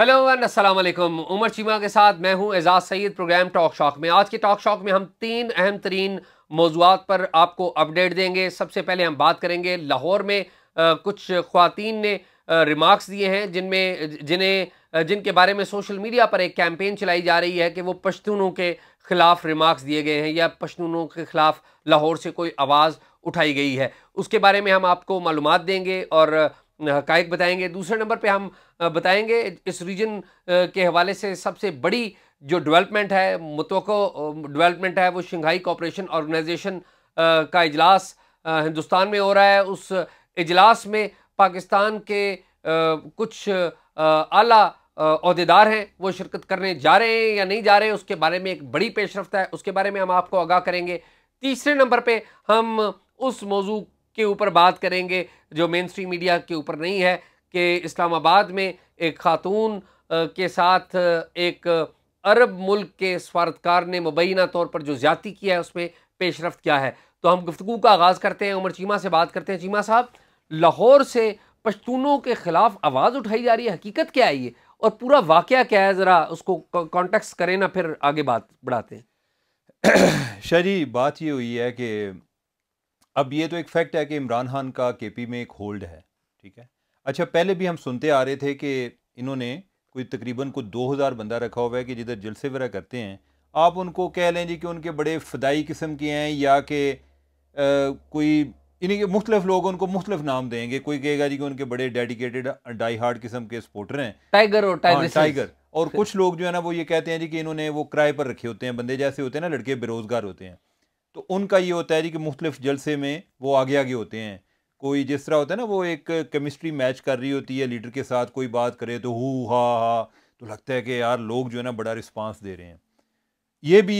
Hello and वालेकुम उमर चीमा के साथ मैं हूं Ejaz Saeed program talk shock में आज के टॉक शॉक में हम तीन अहम तरीन मौजूद पर आपको अपडेट देंगे सबसे पहले हम बात करेंगे लाहौर में आ, कुछ ख़वातीन ने रिमार्क्स दिए हैं जिनमें जिन्हें जिनके बारे में सोशल मीडिया पर एक कैंपेन चलाई जा रही है कि वो पश्तूनों के ख़िलाफ़ रिमार्क्स दिए गए हैं या पश्तूनों के ख़िलाफ़ लाहौर से कोई आवाज़ उठाई गई है उसके बारे में हम आपको मालूम देंगे और हकायक बताएंगे दूसरे नंबर पे हम बताएंगे इस रीजन के हवाले से सबसे बड़ी जो डेवलपमेंट है मुतव डेवलपमेंट है वो शंघाई कॉपरेशन ऑर्गेनाइजेशन का इजलास हिंदुस्तान में हो रहा है उस इजलास में पाकिस्तान के कुछ आला अहदेदार हैं वो शिरकत करने जा रहे हैं या नहीं जा रहे हैं उसके बारे में एक बड़ी पेशरफ है उसके बारे में हम आपको आगाह करेंगे तीसरे नंबर पर हम उस मौजू के ऊपर बात करेंगे जो मेन स्ट्रीम मीडिया के ऊपर नहीं है कि इस्लामाबाद में एक खातून के साथ एक अरब मुल्क के स्वार्थकार ने मुबैना तौर पर जो ज्यादा किया है उसमें पेशरफ क्या है तो हम गुफ्तु का आगाज़ करते हैं उमर चीमा से बात करते हैं चीमा साहब लाहौर से पश्तूनों के ख़िलाफ़ आवाज़ उठाई जा रही है हकीकत क्या है ये और पूरा वाक़ क्या है ज़रा उसको कॉन्टेक्स करें ना फिर आगे बात बढ़ाते हैं शरी बात ये हुई है कि अब ये तो एक फैक्ट है कि इमरान खान का केपी में एक होल्ड है ठीक है अच्छा पहले भी हम सुनते आ रहे थे कि इन्होंने कोई तकरीबन को 2000 बंदा रखा हुआ है कि जिधर जलसे वगैरह करते हैं आप उनको कह लें जी कि उनके बड़े फदाई किस्म के हैं या कि कोई इन्हीं के मुख्तलिफ लोग उनको मुख्तलिफ नाम देंगे कोई कहेगा जी कि उनके बड़े डेडिकेटेड डाई हार्ड किस्म के सपोर्टर हैं टाइगर और टाइगर हाँ, टाइगर और कुछ लोग जो है ना वो ये कहते हैं जी कि इन्होंने वो किराए पर रखे होते हैं बंदे जैसे होते हैं ना लड़के बेरोजगार होते हैं तो उनका ये होता है जी कि मुख्तलिफ जलसे में वो आगे आगे होते हैं कोई जिस तरह होता है ना वो एक केमिस्ट्री मैच कर रही होती है लीडर के साथ कोई बात करे तो हु हा हा तो लगता है कि यार लोग जो है ना बड़ा रिस्पांस दे रहे हैं ये भी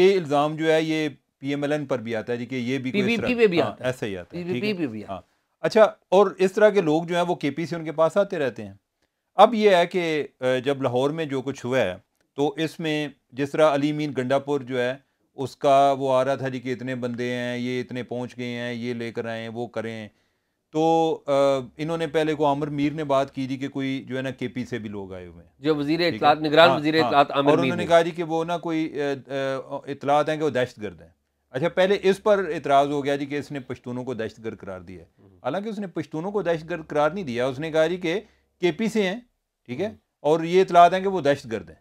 ये इल्ज़ाम जो है ये पीएमएलएन पर भी आता है जी कि ये भी पीवीपी पे भी हाँ, आता है ऐसा ही आता है पीवीपी भी हाँ अच्छा और इस तरह के लोग जो हैं वो सी उनके पास आते रहते हैं अब ये है कि जब लाहौर में जो कुछ हुआ है तो इसमें जिस तरह अली मीन गंडापुर जो है उसका वो आ रहा था जी कि इतने बंदे हैं ये इतने पहुंच गए हैं ये लेकर आए हैं वो करें तो इन्होंने पहले को आमिर मीर ने बात की थी कि कोई जो है ना पी से भी लोग आए हुए हैं जो वजीर निगरान वजी हाँ, वजीर हाँ। और उन्होंने कहा जी कि वो ना कोई इतलात हैं कि वो दहशत गर्द हैं अच्छा पहले इस पर इतराज़ हो गया जी कि इसने पश्तूनों को दहशत गर्द करार दिया है हम्म। हालांकि उसने पश्तूनों को दहशत गर्द करार नहीं दिया उसने कहा जी कि के पी से हैं ठीक है हम्म। और ये इतलात हैं कि वो दहशत गर्द हैं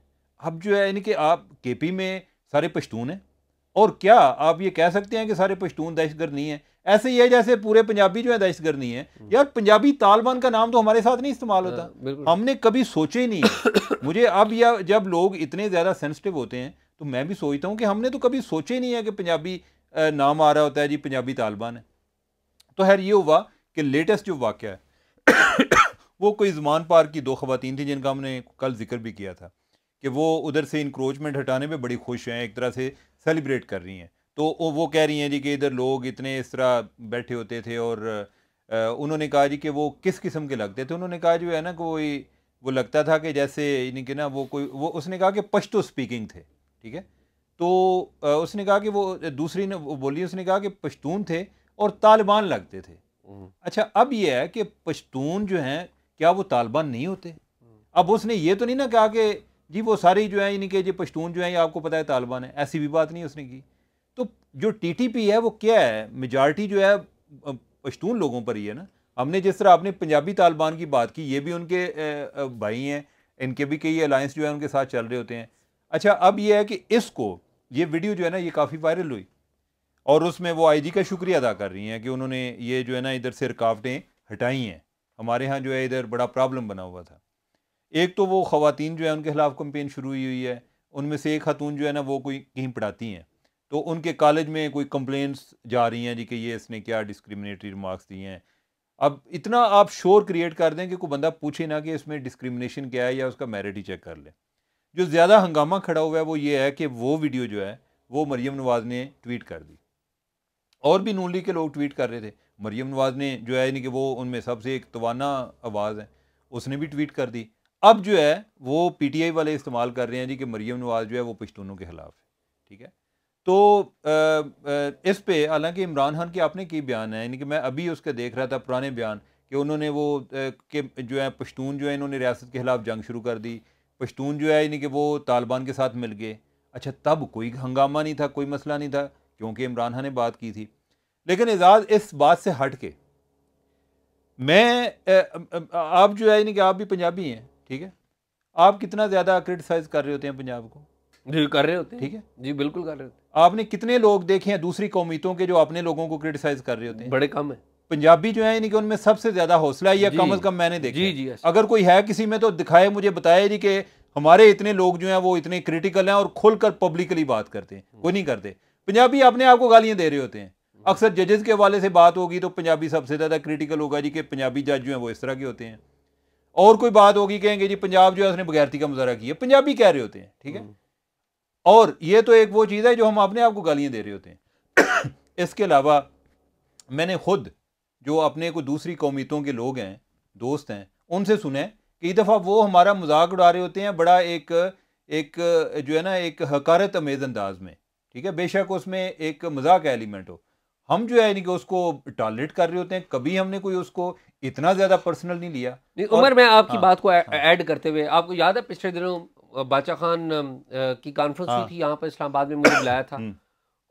अब जो है यानी कि आप के पी में सारे पश्तून हैं और क्या आप ये कह सकते हैं कि सारे पश्तून दहशतगर्द नहीं है ऐसे ही है जैसे पूरे पंजाबी जो है दहशतगर्द नहीं है हम्म। यार पंजाबी तालिबान का नाम तो हमारे साथ नहीं इस्तेमाल होता हमने कभी सोचे ही नहीं मुझे अब या जब लोग इतने ज़्यादा सेंसिटिव होते हैं तो मैं भी सोचता हूँ कि हमने तो कभी सोचे नहीं है कि पंजाबी नाम आ रहा होता है जी पंजाबी तालिबान है तो खैर ये हुआ कि लेटेस्ट जो वाक़ है वो कोई जमान पार की दो खवतिन थी जिनका हमने कल जिक्र भी किया था कि वो उधर से इंक्रोचमेंट हटाने में बड़ी खुश हैं एक तरह से सेलिब्रेट कर रही हैं तो वो कह रही हैं जी कि इधर लोग इतने इस तरह बैठे होते थे और उन्होंने कहा जी कि वो किस किस्म के लगते थे तो उन्होंने कहा जो है ना कोई वो लगता था कि जैसे यानी कि ना वो कोई वो उसने कहा कि पश्तो स्पीकिंग थे ठीक है तो उसने कहा कि वो दूसरी ने वो बोली उसने कहा कि पश्तून थे और तालिबान लगते थे हम्म। अच्छा अब ये है कि पश्तून जो हैं क्या वो तालिबान नहीं होते हम्म। अब उसने ये तो नहीं ना कहा कि जी वो सारी जो है यानी कि जी पश्तून जो है ये आपको पता है तालिबान है ऐसी भी बात नहीं उसने की तो जो टीटीपी है वो क्या है मेजॉरिटी जो है पश्तून लोगों पर ही है ना हमने जिस तरह आपने पंजाबी तालिबान की बात की ये भी उनके भाई हैं इनके भी कई अलायंस जो है उनके साथ चल रहे होते हैं अच्छा अब ये है कि इसको ये वीडियो जो है ना ये काफ़ी वायरल हुई और उसमें वो जी का शुक्रिया अदा कर रही हैं कि उन्होंने ये जो है ना इधर से रुकावटें हटाई हैं हमारे यहाँ जो है इधर बड़ा प्रॉब्लम बना हुआ था एक तो वो खातन जो है उनके ख़िलाफ़ कम्पेन शुरू हुई हुई है उनमें से एक खातून जो है ना वो कोई कहीं पढ़ाती हैं तो उनके कॉलेज में कोई कंप्लेंट्स जा रही हैं जी कि ये इसने क्या डिस्क्रिमिनेटरी रिमार्क्स दिए हैं अब इतना आप शोर क्रिएट कर दें कि कोई बंदा पूछे ना कि इसमें डिस्क्रिमिनेशन क्या है या उसका मेरिट ही चेक कर ले जो ज़्यादा हंगामा खड़ा हुआ है वो ये है कि वो वीडियो जो है वो मरीम नवाज़ ने ट्वीट कर दी और भी नून के लोग ट्वीट कर रहे थे मरीम नवाज़ ने जो है यानी कि वो उनमें सबसे एक तोाना आवाज़ है उसने भी ट्वीट कर दी अब जो है वो पीटीआई वाले इस्तेमाल कर रहे हैं जी कि मरीम नवाज जो है वो पश्तूनों के ख़िलाफ़ है ठीक है तो आ, आ, इस पे हालांकि इमरान खान के आपने की बयान है यानी कि मैं अभी उसके देख रहा था पुराने बयान कि उन्होंने वो के जो है पश्तून जो है इन्होंने रियासत के ख़िलाफ़ जंग शुरू कर दी पश्तून जो है यानी कि वो तालिबान के साथ मिल गए अच्छा तब कोई हंगामा नहीं था कोई मसला नहीं था क्योंकि इमरान खान ने बात की थी लेकिन एजाज इस बात से हट के मैं आप जो है यानी कि आप भी पंजाबी हैं ठीक है आप कितना ज़्यादा क्रिटिसाइज कर रहे होते हैं पंजाब को जी कर रहे होते हैं ठीक है जी बिल्कुल कर रहे होते हैं आपने कितने लोग देखे हैं दूसरी कौमीतों के जो अपने लोगों को क्रिटिसाइज कर रहे होते हैं बड़े कम है पंजाबी जो है यानी कि उनमें सबसे ज्यादा हौसला है या कम अज कम मैंने देखा जी जी अगर कोई है किसी में तो दिखाए मुझे बताया जी के हमारे इतने लोग जो हैं वो इतने क्रिटिकल हैं और खुलकर पब्लिकली बात करते हैं वो नहीं करते पंजाबी अपने आप को गालियां दे रहे होते हैं अक्सर जजेस के हवाले से बात होगी तो पंजाबी सबसे ज़्यादा क्रिटिकल होगा जी के पंजाबी जज जो हैं वो इस तरह के होते हैं और कोई बात होगी कहेंगे जी पंजाब जो है उसने बगैरती का मुजहरा किया पंजाबी कह रहे होते हैं ठीक है हम्म। और ये तो एक वो चीज़ है जो हम अपने आप को गालियाँ दे रहे होते हैं इसके अलावा मैंने खुद जो अपने को दूसरी कौमीतों के लोग हैं दोस्त हैं उनसे सुने एक दफ़ा वो हमारा मजाक उड़ा रहे होते हैं बड़ा एक एक जो है ना एक हकारत अमेज अंदाज में ठीक है बेशक उसमें एक मजाक एलिमेंट हो हम जो है कि उसको टॉलरेट कर रहे होते हैं कभी हमने कोई उसको इतना ज्यादा पर्सनल नहीं लिया नहीं, और, उमर मैं आपकी हाँ, बात को ऐड हाँ, करते हुए आपको याद है पिछले दिनों बादशाह खान की कॉन्फ्रेंस हुई हाँ, थी यहाँ पर इस्लामाबाद में मुझे बुलाया था हम्म।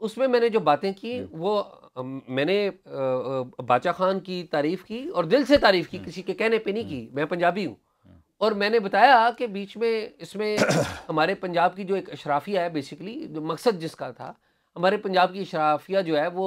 उसमें मैंने जो बातें की हम्म। वो मैंने बादशाह खान की तारीफ की और दिल से तारीफ की हम्म। किसी के कहने पर नहीं की मैं पंजाबी हूँ और मैंने बताया कि बीच में इसमें हमारे पंजाब की जो एक अशराफिया है बेसिकली जो मकसद जिसका था हमारे पंजाब की शराफिया जो है वो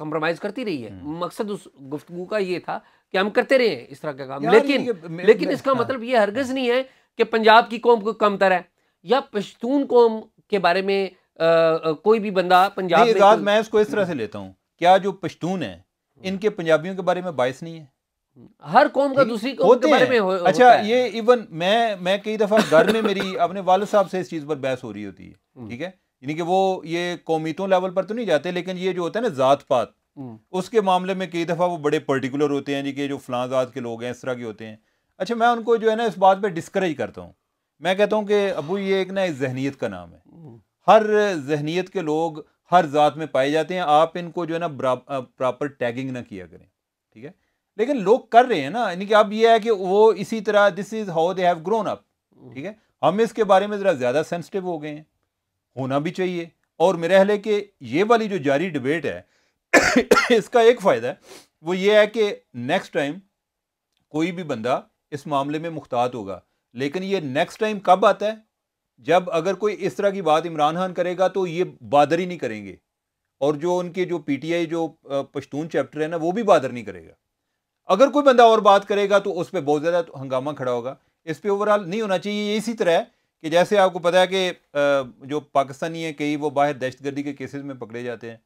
कंप्रोमाइज़ करती रही है हम्म। मकसद उस गुफ्तु का ये था कि हम करते रहे इस तरह का काम लेकिन ये, लेकिन इसका हाँ। मतलब ये हरगज़ हाँ। नहीं है कि पंजाब की कौम को कम है या पश्तून कौम के बारे में आ, कोई भी बंदा पंजाब में मैं इसको इस तरह से लेता हूँ क्या जो पश्तून है हम्म। इनके पंजाबियों के बारे में बायस नहीं है हम्म। हर कौम का दूसरी कौम के बारे में हो, अच्छा ये इवन मैं मैं कई दफ़ा घर में मेरी अपने वालद साहब से इस चीज़ पर बहस हो रही होती है ठीक है यानी कि वो ये कौमीतों लेवल पर तो नहीं जाते लेकिन ये जो होता है ना ज़ात पात हम्म। उसके मामले में कई दफ़ा वो बड़े पर्टिकुलर होते हैं जी कि जो फलां ज़ात के लोग हैं इस तरह के होते हैं अच्छा मैं उनको जो है ना इस बात पर डिस्करेज करता हूँ मैं कहता हूँ कि अबू ये एक ना इस जहनीत का नाम है हम्म। हर जहनीत के लोग हर ज़ात में पाए जाते हैं आप इनको जो है ना प्रॉपर टैगिंग ना किया करें ठीक है लेकिन लोग कर रहे हैं ना यानी कि अब ये है कि वो इसी तरह this is how they have grown up ठीक है हम इसके बारे में ज़रा ज़्यादा सेंसिटिव हो गए हैं होना भी चाहिए और मेरे ख्याल है कि ये वाली जो जारी डिबेट है इसका एक फ़ायदा है वो ये है कि नेक्स्ट टाइम कोई भी बंदा इस मामले में मुख्तात होगा लेकिन ये नेक्स्ट टाइम कब आता है जब अगर कोई इस तरह की बात इमरान खान करेगा तो ये बादर ही नहीं करेंगे और जो उनके जो पीटीआई जो पश्तून चैप्टर है ना वो भी बादर नहीं करेगा अगर कोई बंदा और बात करेगा तो उस पर बहुत ज़्यादा हंगामा खड़ा होगा इस पर ओवरऑल नहीं होना चाहिए ये इसी तरह है कि जैसे आपको पता है कि जो पाकिस्तानी है कई वो बाहर दहशतगर्दी के केसेस में पकड़े जाते हैं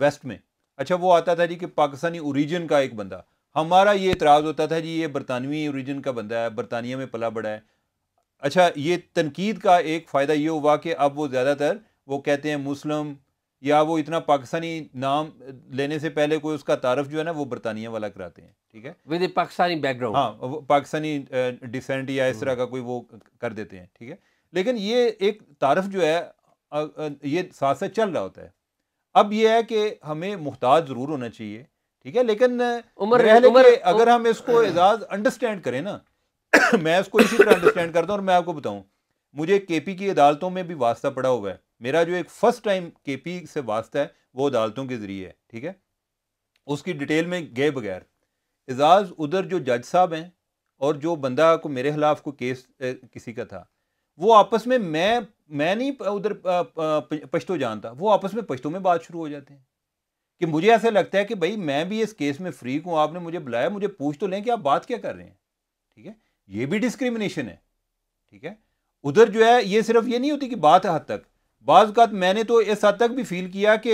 वेस्ट में अच्छा वो आता था जी कि पाकिस्तानी ओरिजिन का एक बंदा हमारा ये इतराज़ होता था जी ये बरतानवी ओरिजिन का बंदा है बरतानिया में पला बड़ा है अच्छा ये तनकीद का एक फ़ायदा ये हुआ कि अब वो ज़्यादातर वो कहते हैं मुस्लिम या वो इतना पाकिस्तानी नाम लेने से पहले कोई उसका तारफ जो है ना वो बरतानिया वाला कराते हैं ठीक है विद पाकिस्तानी बैकग्राउंड हाँ पाकिस्तानी डिसेंट या इस तरह का कोई वो कर देते हैं ठीक है लेकिन ये एक तारफ जो है ये साथ साथ चल रहा होता है अब ये है कि हमें मुहताज ज़रूर होना चाहिए ठीक है लेकिन उम्र अगर हम इसको एजाज़ अंडरस्टैंड करें ना मैं इसको इसी तरह अंडरस्टैंड करता हूँ और मैं आपको बताऊँ मुझे के पी की अदालतों में भी वास्ता पड़ा हुआ है मेरा जो एक फ़र्स्ट टाइम के पी से वास्ता है वो अदालतों के ज़रिए है ठीक है उसकी डिटेल में गए बगैर एजाज़ उधर जो जज साहब हैं और जो बंदा को मेरे खिलाफ को केस ए, किसी का था वो आपस में मैं मैं नहीं उधर पश्तो जानता वो आपस में पश्तो में बात शुरू हो जाते हैं कि मुझे ऐसा लगता है कि भाई मैं भी इस केस में फ्री हूँ आपने मुझे बुलाया मुझे पूछ तो लें कि आप बात क्या कर रहे हैं ठीक है ये भी डिस्क्रिमिनेशन है ठीक है उधर जो है ये सिर्फ ये नहीं होती कि बात हद तक बाज़ात मैंने तो इस हद तक भी फील किया कि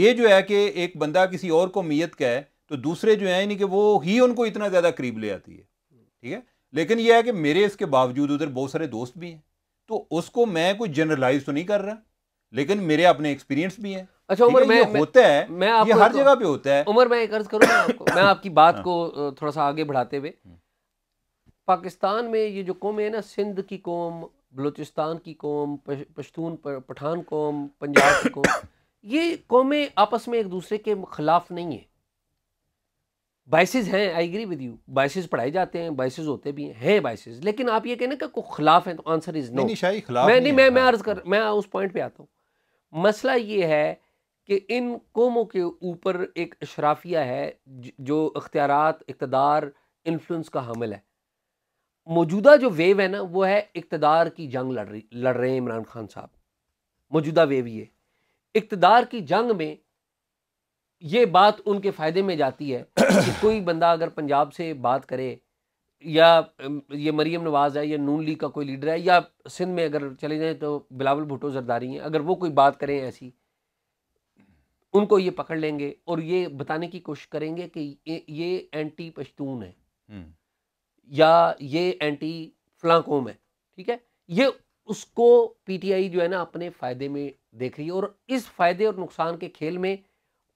ये जो है कि एक बंदा किसी और को मीयत का है तो दूसरे जो है यानी कि वो ही उनको इतना ज़्यादा करीब ले आती है ठीक है लेकिन यह है कि मेरे इसके बावजूद उधर बहुत सारे दोस्त भी हैं तो उसको मैं कोई जनरलाइज तो नहीं कर रहा लेकिन मेरे अपने एक्सपीरियंस भी हैं अच्छा उमर मैं होता है मैं ये हर जगह पे होता है उमर मैं अर्ज करूँ आपको मैं आपकी बात हाँ। को थोड़ा सा आगे बढ़ाते हुए हम्म। पाकिस्तान में ये जो कौमें है ना सिंध की कौम बलूचिस्तान की कौम पश्तून पठान कौम पंजाब की कौम ये कौमें आपस में एक दूसरे के खिलाफ नहीं है बाइसिस हैं आई एग्री विद यू बाइसिस पढ़ाए जाते हैं बाइसिस होते भी हैं बाइसिस लेकिन आप ये कहने का को खिलाफ है तो आंसर इज नो नहीं शाही खिलाफ मैं नहीं मैं मैं अर्ज कर मैं उस पॉइंट पे आता हूँ मसला ये है कि इन कौमों के ऊपर एक अशराफिया है जो अख्तियार इकतदार इन्फ्लुंस का हमल है मौजूदा जो वेव है ना वो है इकतदार की जंग लड़ रही लड़ रहे हैं इमरान खान साहब मौजूदा वेव ये इकतदार की जंग में ये बात उनके फ़ायदे में जाती है कि कोई बंदा अगर पंजाब से बात करे या ये मरीम नवाज़ है या नून लीग का कोई लीडर है या सिंध में अगर चले जाएँ तो बिलावल भुटो जरदारी हैं अगर वो कोई बात करें ऐसी उनको ये पकड़ लेंगे और ये बताने की कोशिश करेंगे कि ये एंटी पश्तून है हम्म। या ये एंटी फ्लाकोम है ठीक है ये उसको पीटीआई जो है ना अपने फ़ायदे में देख रही है और इस फ़ायदे और नुकसान के खेल में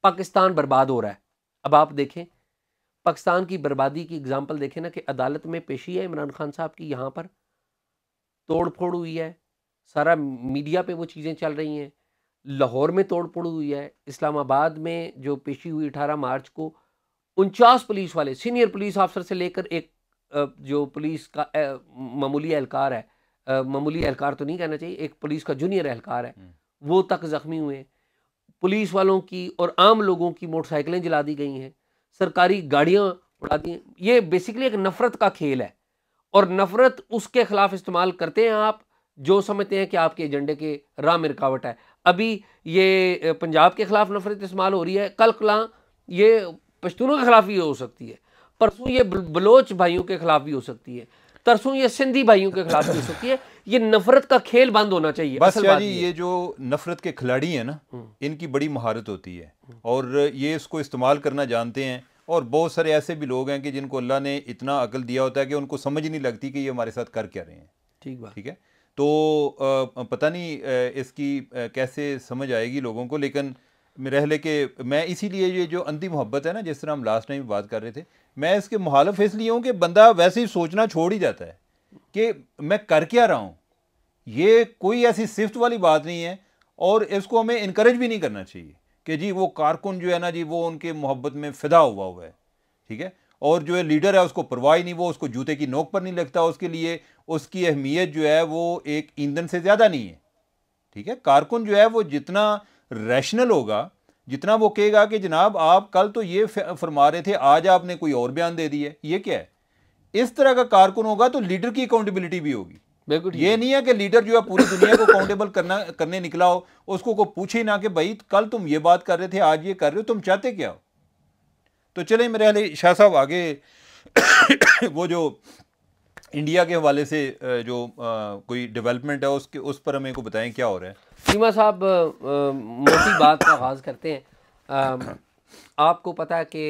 पाकिस्तान बर्बाद हो रहा है अब आप देखें पाकिस्तान की बर्बादी की एग्ज़ाम्पल देखें ना कि अदालत में पेशी है इमरान खान साहब की यहाँ पर तोड़ फोड़ हुई है सारा मीडिया पे वो चीज़ें चल रही हैं लाहौर में तोड़ फोड़ हुई है इस्लामाबाद में जो पेशी हुई अठारह मार्च को उनचास पुलिस वाले सीनियर पुलिस ऑफिसर से लेकर एक जो पुलिस का मामूली एहलकार है मामूली एहलकार तो नहीं कहना चाहिए एक पुलिस का जूनियर एहलकार है हम्म। वो तक ज़ख्मी हुए हैं पुलिस वालों की और आम लोगों की मोटरसाइकिलें जला दी गई हैं सरकारी गाड़ियाँ उड़ा दी हैं ये बेसिकली एक नफ़रत का खेल है और नफ़रत उसके ख़िलाफ़ इस्तेमाल करते हैं आप जो समझते हैं कि आपके एजेंडे के राह में रुकावट है अभी ये पंजाब के ख़िलाफ़ नफ़रत इस्तेमाल हो रही है कल कला ये पश्तूनों के ख़िलाफ़ भी हो सकती है परसों ये बलोच भाइयों के ख़िलाफ़ भी हो सकती है तरसों ये सिंधी भाइयों के खिलाफ पेश होती है ये नफरत का खेल बंद होना चाहिए बस बात ये, ये जो नफरत के खिलाड़ी हैं ना हम्म। इनकी बड़ी महारत होती है और ये इसको इस्तेमाल करना जानते हैं और बहुत सारे ऐसे भी लोग हैं कि जिनको अल्लाह ने इतना अकल दिया होता है कि उनको समझ नहीं लगती कि ये हमारे साथ कर क्या रहे हैं ठीक बात ठीक है तो पता नहीं इसकी कैसे समझ आएगी लोगों को लेकिन रहले के मैं इसीलिए ये जो अंधी मोहब्बत है ना जिस तरह हम लास्ट टाइम बात कर रहे थे मैं इसके मुहालफ इसलिए हूँ कि बंदा वैसे ही सोचना छोड़ ही जाता है कि मैं कर क्या रहा हूँ ये कोई ऐसी सिफ्त वाली बात नहीं है और इसको हमें इनक्रेज भी नहीं करना चाहिए कि जी वो कारकुन जो है ना जी वो उनके मोहब्बत में फ़िदा हुआ हुआ है ठीक है और जो है लीडर है उसको परवाह ही नहीं वो उसको जूते की नोक पर नहीं लगता उसके लिए उसकी अहमियत जो है वो एक ईंधन से ज़्यादा नहीं है ठीक है कारकुन जो है वो जितना रैशनल होगा जितना वो कहेगा कि जनाब आप कल तो ये फरमा रहे थे आज आपने कोई और बयान दे दिया ये क्या है इस तरह का कारकुन होगा तो लीडर की अकाउंटेबिलिटी भी होगी बिल्कुल ये नहीं है कि लीडर जो है पूरी दुनिया को अकाउंटेबल करना करने निकला हो उसको को पूछे ना कि भाई कल तुम ये बात कर रहे थे आज ये कर रहे हो तुम चाहते क्या हो तो चले मेरे अली शाह साहब आगे वो जो इंडिया के हवाले से जो कोई डेवलपमेंट है उसके उस पर हमें को बताएं क्या हो रहा है सीमा साहब मोटी बात का आगाज़ करते हैं आपको पता है कि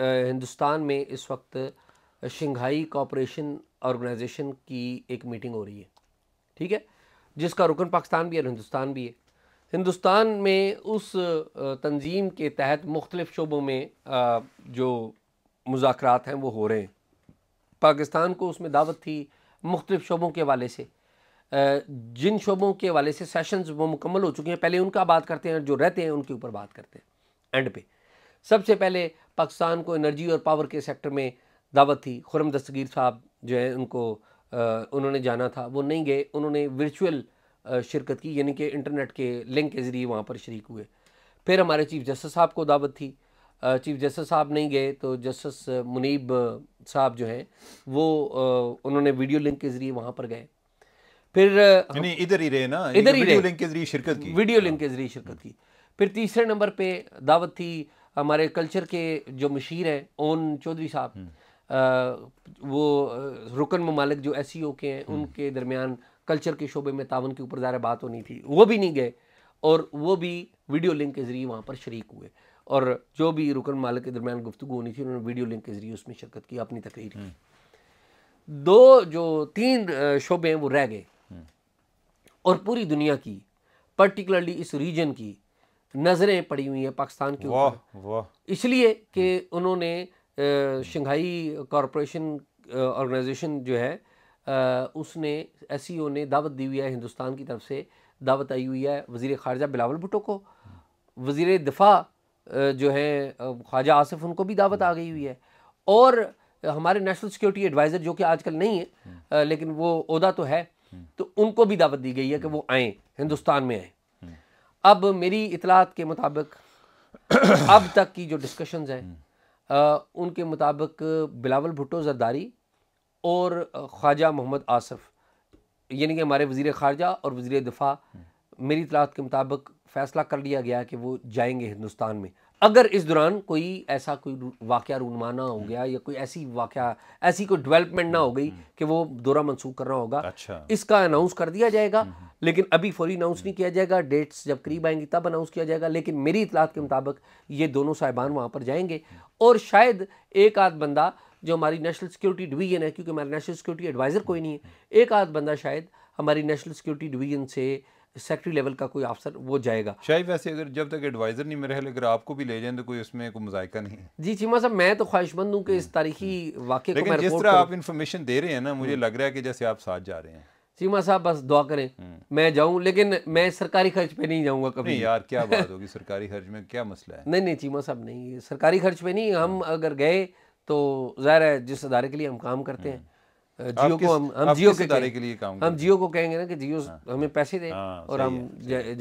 हिंदुस्तान में इस वक्त शंघाई कॉपरेशन ऑर्गेनाइजेशन की एक मीटिंग हो रही है ठीक है जिसका रुकन पाकिस्तान भी है और हिंदुस्तान भी है हिंदुस्तान में उस तंजीम के तहत मुख्तलिफ शोबों में जो मुजाकर हैं वो हो रहे हैं पाकिस्तान को उसमें दावत थी मुख्तु शोबों के हवाले से जिन शोबों के हवाले से सेशंस वो मुकम्मल हो चुके हैं पहले उनका बात करते हैं जो रहते हैं उनके ऊपर बात करते हैं एंड पे सबसे पहले पाकिस्तान को एनर्जी और पावर के सेक्टर में दावत थी खुरम दस्तगीर साहब जो है उनको उन्होंने जाना था वो नहीं गए उन्होंने वर्चुअल शिरकत की यानी कि इंटरनेट के लिंक के ज़रिए वहाँ पर शरीक हुए फिर हमारे चीफ जस्टिस साहब को दावत थी चीफ जस्टिस साहब नहीं गए तो जस्टिस मुनीब साहब जो हैं वो उन्होंने वीडियो लिंक के जरिए वहाँ पर गए फिर इधर ही रहे ना इधर ही लिंक के जरिए शिरकत की वीडियो लिंक हाँ। के जरिए शिरकत की फिर तीसरे नंबर पे दावत थी हमारे कल्चर के जो मशीर हैं ओन चौधरी साहब हम्म। वो रुकन ममालिक जो एस e के हैं हम्म। उनके दरमियान कल्चर के शोबे में तावन के ऊपर ज़्यादा बात होनी थी वो भी नहीं गए और वो भी वीडियो लिंक के ज़रिए वहाँ पर शरीक हुए और जो भी रुकन मालिक के दरमियान गुफ्तु होनी थी उन्होंने वीडियो लिंक के जरिए उसमें शिरकत की अपनी तकरीर की दो जो तीन शोबे हैं वो रह गए और पूरी दुनिया की पर्टिकुलरली इस रीजन की नज़रें पड़ी हुई हैं पाकिस्तान के ऊपर इसलिए कि हम्म। उन्होंने शंघाई कॉरपोरेशन ऑर्गेनाइजेशन जो है आ, उसने एस e ने दावत दी हुई है हिंदुस्तान की तरफ से दावत आई हुई है वजीर खारजा बिलावल भुटो को वजीर दिफा जो है ख्वाजा आसिफ उनको भी दावत आ गई हुई है और हमारे नेशनल सिक्योरिटी एडवाइज़र जो कि आजकल नहीं है हम्म। लेकिन वो अहदा तो है हम्म। तो उनको भी दावत दी गई है कि वो आएँ हिंदुस्तान में आएँ हम्म। अब मेरी इतलात के मुताबिक अब तक की जो डिस्कशंस हैं उनके मुताबिक बिलावल भुट्टो जरदारी और ख्वाजा मोहम्मद आसफ़ यानी कि हमारे वज़ी ख़ारजा और वज़ी दिफ़ा मेरी इतलात के मुताबिक फैसला कर लिया गया कि वो जाएंगे हिंदुस्तान में अगर इस दौरान कोई ऐसा कोई वाक़ रूनमा ना हो हम्म। गया या कोई ऐसी वाक़ ऐसी कोई डेवलपमेंट ना हो गई हम्म। कि वो दौरा मनसूख करना होगा अच्छा इसका अनाउंस कर दिया जाएगा हम्म, लेकिन अभी फौरी अनाउंस नहीं किया जाएगा डेट्स जब करीब आएंगी तब अनाउंस किया जाएगा लेकिन मेरी इतलात के मुताबिक ये दोनों साहिबान वहाँ पर जाएंगे और शायद एक आध बंदा जो हमारी नेशनल सिक्योरिटी डिवीजन है क्योंकि हमारा नेशनल सिक्योरिटी एडवाइज़र कोई नहीं है एक आध बंदा शायद हमारी नेशनल सिक्योरिटी डिवीजन से सेक्रेटरी लेवल का कोई अफसर वो जाएगा शायद वैसे अगर जब तक एडवाइज़र नहीं मेरे अगर आपको भी ले जाएं तो कोई उसमें कोई मजायका नहीं है जी चीमा साहब मैं तो ख्वाहिशमंद हूँ कि इस हम्म, तारीखी हम्म। वाक्य को मैं जिस तरह आप इन्फॉर्मेशन दे रहे हैं ना मुझे हम्म। लग रहा है कि जैसे आप साथ जा रहे हैं सीमा साहब बस दुआ करें मैं जाऊं लेकिन मैं सरकारी खर्च पे नहीं जाऊंगा कभी नहीं यार क्या बात होगी सरकारी खर्च में क्या मसला है नहीं नहीं चीमा साहब नहीं सरकारी खर्च पे नहीं हम अगर गए तो ज़ाहिर है जिस अदारे के लिए हम काम करते हैं जियो को हम हम जियो के, के लिए काम हम जियो को कहेंगे ना कि जियो हाँ। हमें पैसे दे हाँ, और हम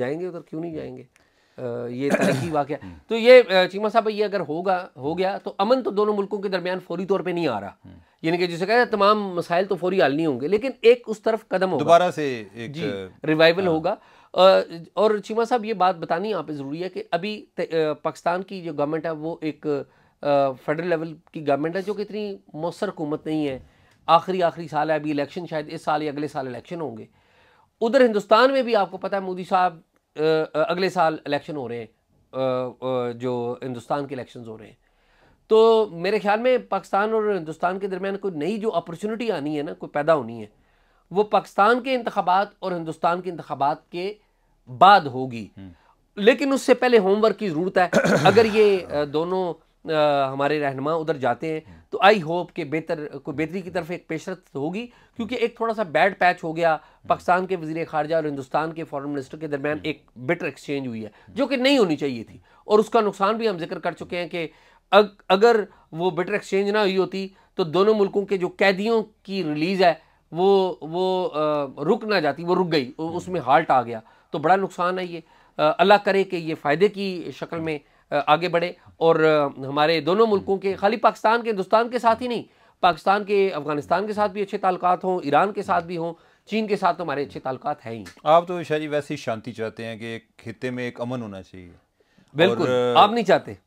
जाएंगे उधर क्यों नहीं हाँ। जाएंगे ये तरक्की वाक्य हम्म। तो ये चीमा साहब ये अगर होगा हो गया तो अमन तो दोनों मुल्कों के दरमियान फौरी तौर पे नहीं आ रहा हम्म। यानी कि जिसे कहते तमाम मसाइल तो फौरी हल नहीं होंगे लेकिन एक उस तरफ कदम होगा दोबारा से एक जी रिवाइवल होगा और चीमा साहब ये बात बतानी यहाँ पे ज़रूरी है कि अभी पाकिस्तान की जो गवर्नमेंट है वो एक फेडरल लेवल की गवर्नमेंट है जो कि इतनी मौसर हुकूमत नहीं है आखिरी आखिरी साल है अभी इलेक्शन शायद इस साल या अगले साल इलेक्शन होंगे उधर हिंदुस्तान में भी आपको पता है मोदी साहब अगले साल इलेक्शन हो रहे हैं जो हिंदुस्तान के इलेक्शन हो रहे हैं तो मेरे ख्याल में पाकिस्तान और हिंदुस्तान के दरमियान कोई नई जो अपॉर्चुनिटी आनी है ना कोई पैदा होनी है वो पाकिस्तान के इंतबात और हिंदुस्तान के इंतबात के बाद होगी हम्म। लेकिन उससे पहले होमवर्क की ज़रूरत है अगर ये दोनों हमारे रहनमा उधर जाते हैं तो आई होप कि बेहतर कोई बेहतरी की तरफ एक पेशरत तो होगी क्योंकि एक थोड़ा सा बैड पैच हो गया पाकिस्तान के वजी खारजा और हिंदुस्तान के फॉरेन मिनिस्टर के दरमियान हम्म। एक बेटर एक्सचेंज हुई है जो कि नहीं होनी चाहिए थी और उसका नुकसान भी हम जिक्र कर चुके हैं कि अग, अगर वो बेटर एक्सचेंज ना हुई होती तो दोनों मुल्कों के जो कैदियों की रिलीज़ है वो वो आ, रुक ना जाती वो रुक गई हम्म। उसमें हाल्ट आ गया तो बड़ा नुकसान है ये अल्लाह करे कि ये फ़ायदे की शक्ल में आगे बढ़े और हमारे दोनों मुल्कों के खाली पाकिस्तान के हिंदुस्तान के साथ ही नहीं पाकिस्तान के अफगानिस्तान के साथ भी अच्छे ताल्लुक हों ईरान के साथ भी हों चीन के साथ तो हमारे अच्छे ताल्लुक हैं ही आप तो शायद वैसे ही शांति चाहते हैं कि एक खत्े में एक अमन होना चाहिए बिल्कुल आप नहीं चाहते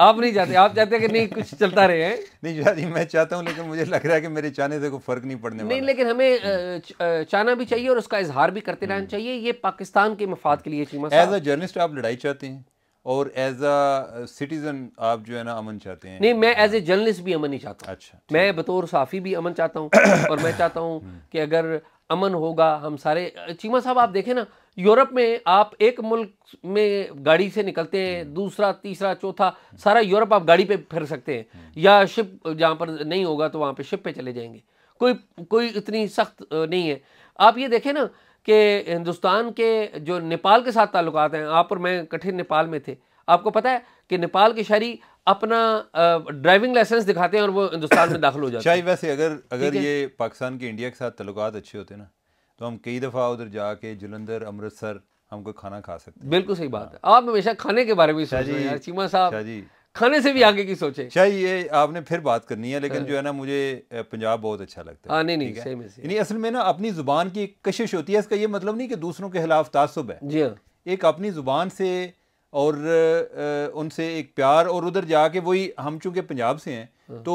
आप नहीं चाहते आप चाहते कि नहीं कुछ चलता रहे हैं नहीं जी मैं चाहता हूँ लेकिन मुझे लग रहा है कि मेरे चाहने से कोई फर्क नहीं पड़ने नहीं लेकिन हमें चाहना भी चाहिए और उसका इजहार भी करते रहना हम्म। चाहिए ये पाकिस्तान के मफाद के लिए एज अ जर्नलिस्ट आप लड़ाई चाहते हैं और एज अ सिटीजन आप जो है ना अमन चाहते हैं नहीं मैं एज ए जर्नलिस्ट भी अमन ही चाहता हूँ अच्छा, अच्छा मैं बतौर साफ़ी भी अमन चाहता हूँ और मैं चाहता हूँ हम्म। कि अगर अमन होगा हम सारे चीमा साहब आप देखें ना यूरोप में आप एक मुल्क में गाड़ी से निकलते हैं हम्म। दूसरा तीसरा चौथा सारा यूरोप आप गाड़ी पे फिर सकते हैं हम्म। या शिप जहाँ पर नहीं होगा तो वहाँ पे शिप पे चले जाएंगे कोई कोई इतनी सख्त नहीं है आप ये देखें ना कि हिंदुस्तान के जो नेपाल के साथ ताल्लुकात हैं आप और मैं कठिन नेपाल में थे आपको पता है कि नेपाल के शहरी अपना ड्राइविंग लाइसेंस दिखाते हैं और वो हिंदुस्तान में दाखिल हो जाते हैं वैसे अगर अगर ये पाकिस्तान के इंडिया के साथ तल्लुकात अच्छे होते ना तो हम कई दफ़ा उधर जाके जलंधर अमृतसर हमको खाना खा सकते हैं बिल्कुल सही बात है आप हमेशा खाने के बारे में चीमा साहब खाने से भी आगे की सोचे शाह अच्छा, ये आपने फिर बात करनी है लेकिन हाँ। जो है ना मुझे पंजाब बहुत अच्छा लगता है हाँ, नहीं नहीं सही असल में ना अपनी जुबान की कशिश होती है इसका ये मतलब नहीं कि दूसरों के खिलाफ तासुब है जी हाँ। एक अपनी जुबान से और उनसे एक प्यार और उधर जाके वही हम चूंकि पंजाब से हैं तो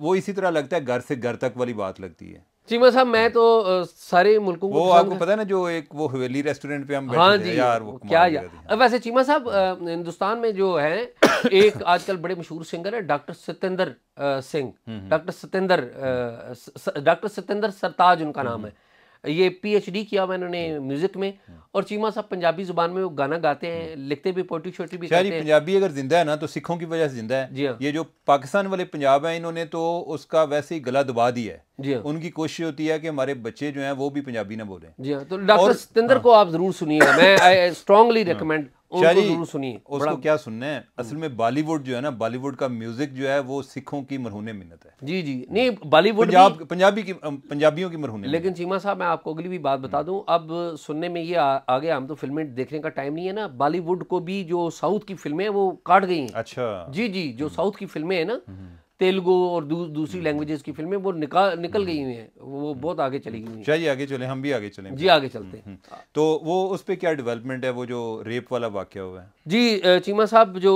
वो इसी तरह लगता है घर से घर तक वाली बात लगती है चीमा हाँ, साहब मैं हाँ। तो सारे मुल्कों को वो आपको पता है ना जो एक वो हवेली रेस्टोरेंट पे हम बैठे हाँ जी यार वो क्या यार अब वैसे चीमा साहब हिंदुस्तान में जो है एक आजकल बड़े मशहूर सिंगर है डॉक्टर सत्येंद्र सिंह हम्म, हम्म। डॉक्टर सत्येंद्र डॉक्टर सत्येंद्र सरताज उनका हम्म, नाम है ये पीएचडी किया मैंने उन्होंने म्यूजिक में हाँ। और चीमा साहब पंजाबी जुबान में वो गाना गाते हैं हाँ। लिखते भी पोटी छोटी भी हैं पंजाबी अगर जिंदा है ना तो सिखों की वजह से जिंदा है जी हाँ। ये जो पाकिस्तान वाले पंजाब हैं इन्होंने तो उसका वैसे ही गला दबा दिया है जी उनकी कोशिश होती है कि हमारे बच्चे जो हैं वो भी पंजाबी ना बोले जी हाँ तो डॉक्टर सतेंद्र को आप जरूर सुनिएगा मैं आई स्ट्रांगली रिकमेंड क्या सुनना है असल में बॉलीवुड जो है ना बॉलीवुड का म्यूजिक जो है वो सिखों की मिन्नत है जी जी नहीं बॉलीवुड पंजाब पंजाबी की पंजाबियों की मरहून लेकिन चीमा साहब मैं आपको अगली भी बात बता हम्म। दूं अब सुनने में ये आ गया हम तो फिल्में देखने का टाइम नहीं है ना बॉलीवुड को भी जो साउथ की फिल्में हैं वो काट गई हैं अच्छा जी जी जो हम्म। साउथ की फिल्में हैं ना हम्म। तेलुगु और दू, दूसरी लैंग्वेजेस हम्म। की फिल्में वो निकाल निकल गई हुई हैं वो हम्म। बहुत आगे चली गई हैं चाहिए आगे चले हम भी आगे चले जी आगे चलते हैं हम्म, तो वो उस पर क्या डेवलपमेंट है वो जो रेप वाला वाक्य हुआ है जी चीमा साहब जो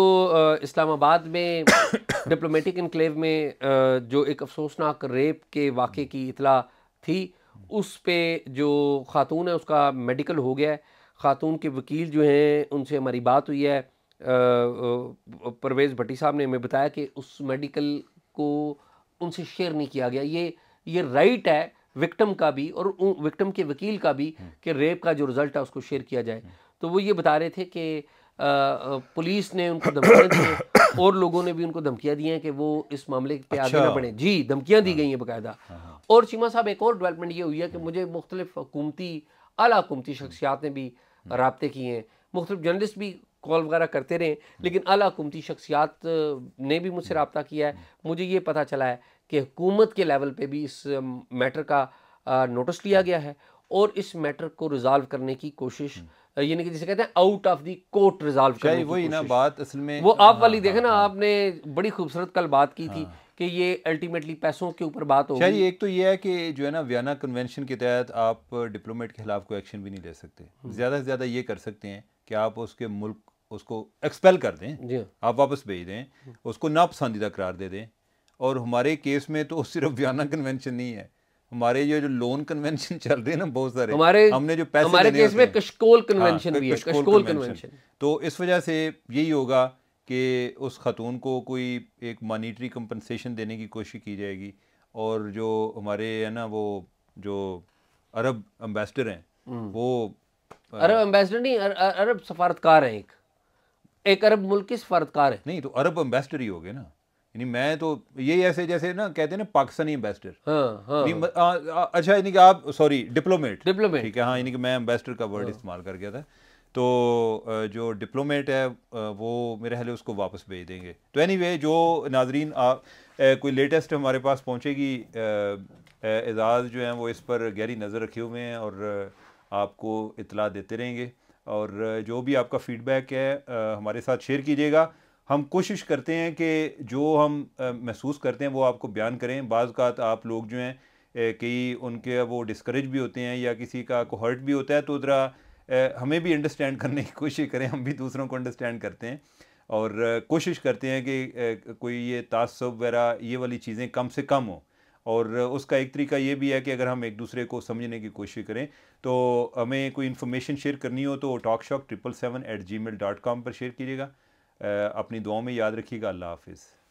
इस्लामाबाद में डिप्लोमेटिक इनक्लेव में जो एक अफसोसनाक रेप के वाक़े की इतला थी उस पर जो ख़ातून है उसका मेडिकल हो गया है ख़ातून के वकील जो हैं उनसे हमारी बात हुई है परवेज़ भट्टी साहब ने हमें बताया कि उस मेडिकल को उनसे शेयर नहीं किया गया ये ये राइट है विक्टम का भी और विक्टम के वकील का भी हम्म। कि रेप का जो रिज़ल्ट है उसको शेयर किया जाए हम्म। तो वो ये बता रहे थे कि पुलिस ने उनको धमकियाँ दी और लोगों ने भी उनको धमकियाँ दी हैं कि वो इस मामले पे अच्छा। आगे ना अच्छा। बढ़े जी धमकियाँ दी हाँ। गई हैं बाकायदा हाँ, हाँ। और चीमा साहब एक और डेवलपमेंट ये हुई है कि हम्म। मुझे मुख्तलिफ हुकूमती अलाकूमती हुकूमती शख्सियात ने भी रबते किए हैं मुख्तलिफ जर्नलिस्ट भी कॉल वगैरह करते रहे लेकिन हम्म। अला हुकूमती शख्सियात ने भी मुझसे हम्म। रबता किया है मुझे ये पता चला है कि हुकूमत के लेवल पर भी इस मैटर का नोटिस लिया हम्म। गया है और इस मैटर को रिजॉल्व करने की कोशिश यानी कि जिसे कहते हैं out of the court resolve करने वही ना बात असल में वो आप वाली हाँ, देखे ना हाँ, हाँ। आपने बड़ी खूबसूरत कल बात की थी कि ये अल्टीमेटली पैसों के ऊपर बात हो शायद एक तो ये है कि जो है ना वियना कन्वेंशन के तहत आप डिप्लोमेट के खिलाफ कोई एक्शन भी नहीं ले सकते ज़्यादा से ज़्यादा ये कर सकते हैं कि आप उसके मुल्क उसको एक्सपेल कर दें आप वापस भेज दें उसको नापसंदीदा करार दे दें और हमारे केस में तो सिर्फ व्याना कन्वेंशन नहीं है हमारे ये जो लोन कन्वेंशन चल रहे हैं ना बहुत सारे हमारे हमने जो पैसे हमारे केस में कशकोल कन्वेंशन हाँ, भी है कशकोल कन्वेंशन तो इस वजह से यही होगा कि उस खातून को कोई एक मॉनिटरी कंपनसेशन देने की कोशिश की जाएगी और जो हमारे है ना वो जो अरब एम्बेसडर हैं हम्म। वो अरब एम्बेसडर नहीं अरब सफारतकार हैं एक एक अरब मुल्क फर्द सफारतकार है नहीं तो अरब एम्बेसडर ही हो गए ना यानी मैं तो ये ऐसे जैसे ना कहते हैं ना पाकिस्तानी एम्बेसडर हाँ, हाँ। अच्छा यानी कि आप सॉरी डिप्लोमेट डिप्लोमेट ठीक है हाँ यानी कि मैं एम्बेसडर का वर्ड हाँ। इस्तेमाल कर गया था तो जो डिप्लोमेट है वो मेरे हाल उसको वापस भेज देंगे तो एनी anyway, जो नाजरीन आप कोई लेटेस्ट हमारे पास पहुँचेगी एजाज़ जो हैं वो इस पर गहरी नज़र रखे हुए हैं और आपको इतला देते रहेंगे और जो भी आपका फीडबैक है हमारे साथ शेयर कीजिएगा हम कोशिश करते हैं कि जो हम महसूस करते हैं वो आपको बयान करें बाज़ आप लोग जो हैं कई उनके वो डिस्करेज भी होते हैं या किसी का को हर्ट भी होता है तो ज़रा हमें भी अंडरस्टैंड करने की कोशिश करें हम भी दूसरों को अंडरस्टैंड करते हैं और कोशिश करते हैं कि कोई ये तासब वगैरह ये वाली चीज़ें कम से कम हों और उसका एक तरीका ये भी है कि अगर हम एक दूसरे को समझने की कोशिश करें तो हमें कोई इन्फॉर्मेशन शेयर करनी हो तो talk shock triple seven eight Gmail dot com पर शेयर कीजिएगा अपनी दुआओं में याद रखिएगा अल्लाह हाफिज़